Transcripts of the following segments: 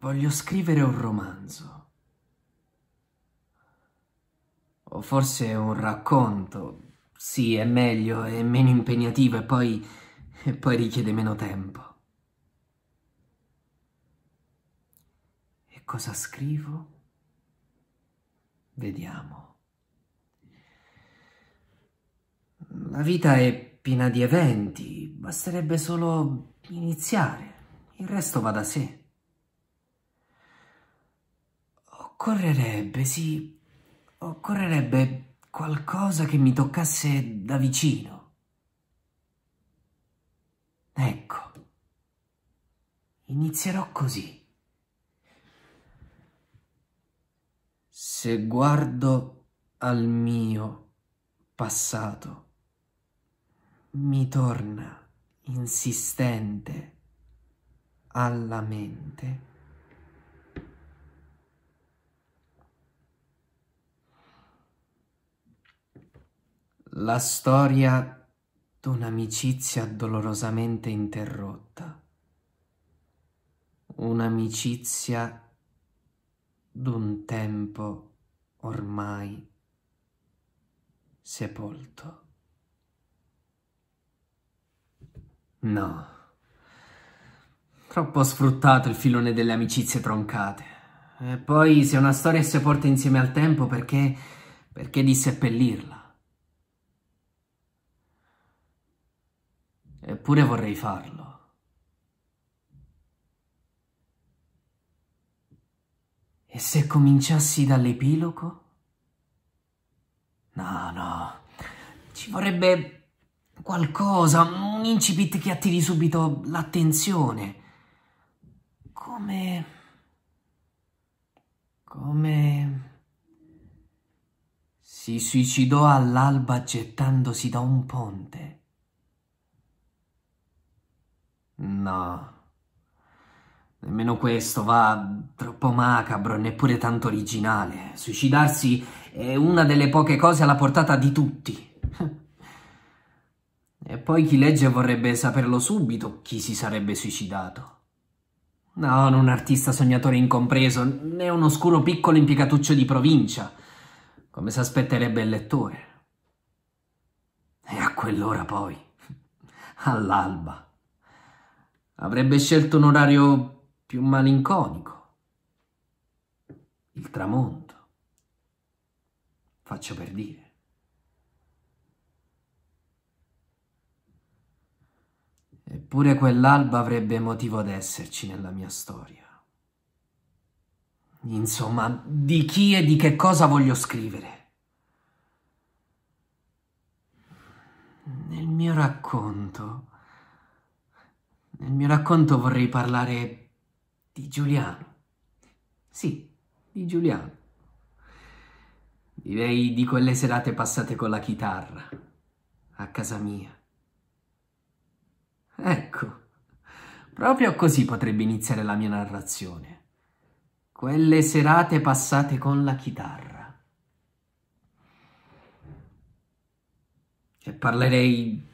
Voglio scrivere un romanzo. O forse un racconto. Sì, è meglio, è meno impegnativo e poi, e poi richiede meno tempo. E cosa scrivo? Vediamo. La vita è piena di eventi, basterebbe solo iniziare, il resto va da sé. Occorrerebbe, sì, occorrerebbe qualcosa che mi toccasse da vicino. Ecco, inizierò così. Se guardo al mio passato, mi torna insistente alla mente La storia d'un'amicizia dolorosamente interrotta. Un'amicizia d'un tempo ormai sepolto. No, troppo sfruttato il filone delle amicizie troncate. E poi se una storia è sepolta insieme al tempo perché, perché di seppellirla? Eppure vorrei farlo. E se cominciassi dall'epilogo? No, no, ci vorrebbe qualcosa, un incipit che attiri subito l'attenzione. Come... come... Si suicidò all'alba gettandosi da un ponte. No. Nemmeno questo va troppo macabro e neppure tanto originale. Suicidarsi è una delle poche cose alla portata di tutti. E poi chi legge vorrebbe saperlo subito chi si sarebbe suicidato. No, non un artista sognatore incompreso, né un oscuro piccolo impiegatuccio di provincia, come si aspetterebbe il lettore. E a quell'ora poi, all'alba. Avrebbe scelto un orario più malinconico. Il tramonto. Faccio per dire. Eppure quell'alba avrebbe motivo d'esserci nella mia storia. Insomma, di chi e di che cosa voglio scrivere? Nel mio racconto nel mio racconto vorrei parlare di Giuliano. Sì, di Giuliano. Direi di quelle serate passate con la chitarra, a casa mia. Ecco, proprio così potrebbe iniziare la mia narrazione. Quelle serate passate con la chitarra. E parlerei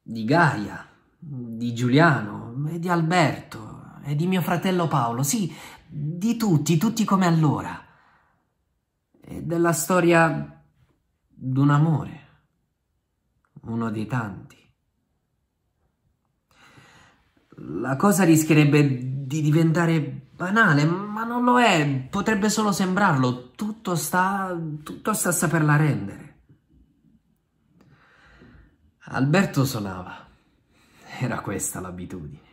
di Gaia di Giuliano e di Alberto e di mio fratello Paolo, sì, di tutti, tutti come allora. E della storia d'un amore, uno dei tanti. La cosa rischierebbe di diventare banale, ma non lo è, potrebbe solo sembrarlo, tutto sta, tutto sta a saperla rendere. Alberto sonava. Era questa l'abitudine.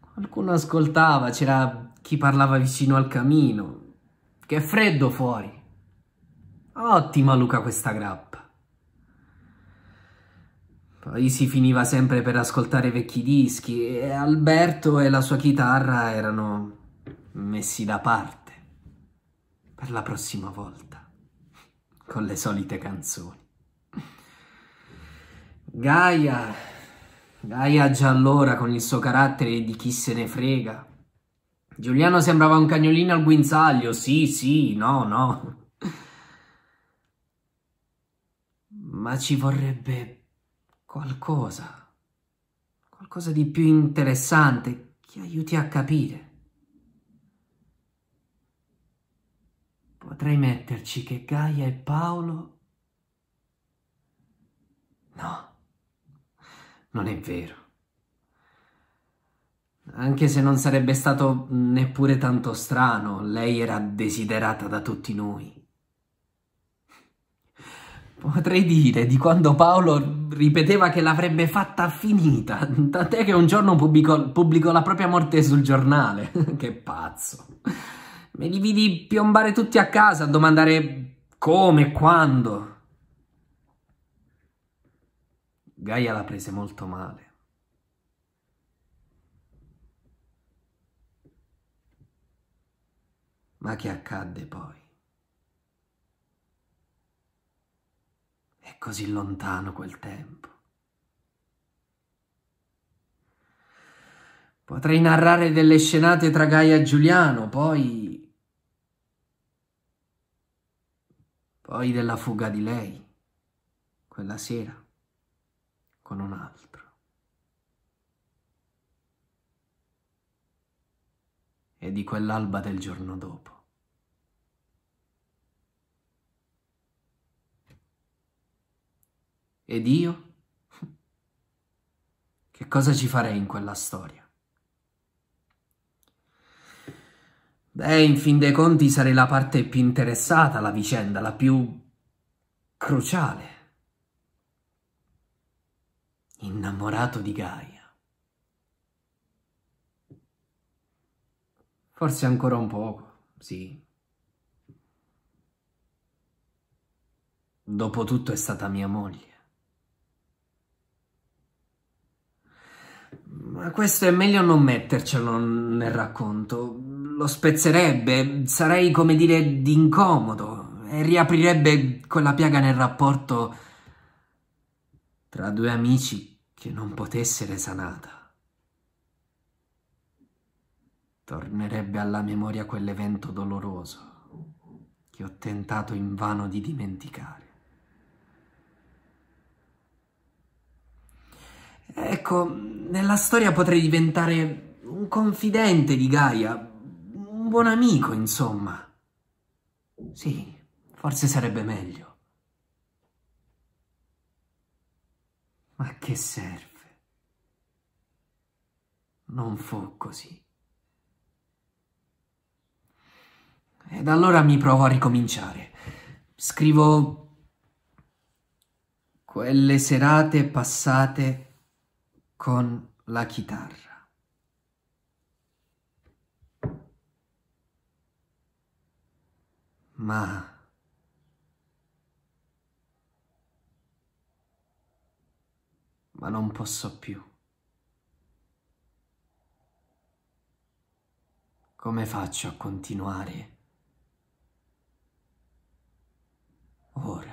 Qualcuno ascoltava, c'era chi parlava vicino al camino. Che freddo fuori. Ottima Luca questa grappa. Poi si finiva sempre per ascoltare vecchi dischi e Alberto e la sua chitarra erano messi da parte per la prossima volta con le solite canzoni. Gaia Gaia già allora, con il suo carattere di chi se ne frega. Giuliano sembrava un cagnolino al guinzaglio, sì, sì, no, no. Ma ci vorrebbe qualcosa, qualcosa di più interessante che aiuti a capire. Potrei metterci che Gaia e Paolo... No. Non è vero. Anche se non sarebbe stato neppure tanto strano, lei era desiderata da tutti noi. Potrei dire di quando Paolo ripeteva che l'avrebbe fatta finita, tant'è che un giorno pubblicò, pubblicò la propria morte sul giornale. che pazzo. Me li vidi piombare tutti a casa a domandare come, quando. Gaia la prese molto male. Ma che accadde poi? È così lontano quel tempo. Potrei narrare delle scenate tra Gaia e Giuliano, poi... poi della fuga di lei, quella sera con un altro. E di quell'alba del giorno dopo. Ed io? Che cosa ci farei in quella storia? Beh, in fin dei conti sarei la parte più interessata alla vicenda, la più cruciale innamorato di Gaia. Forse ancora un poco, sì. Dopotutto è stata mia moglie. Ma questo è meglio non mettercelo nel racconto. Lo spezzerebbe, sarei come dire d'incomodo e riaprirebbe quella piaga nel rapporto tra due amici che non poté essere sanata. Tornerebbe alla memoria quell'evento doloroso che ho tentato invano di dimenticare. Ecco, nella storia potrei diventare un confidente di Gaia, un buon amico, insomma. Sì, forse sarebbe meglio. Ma che serve? Non fu così. Ed allora mi provo a ricominciare. Scrivo quelle serate passate con la chitarra. Ma ma non posso più. Come faccio a continuare? Ora.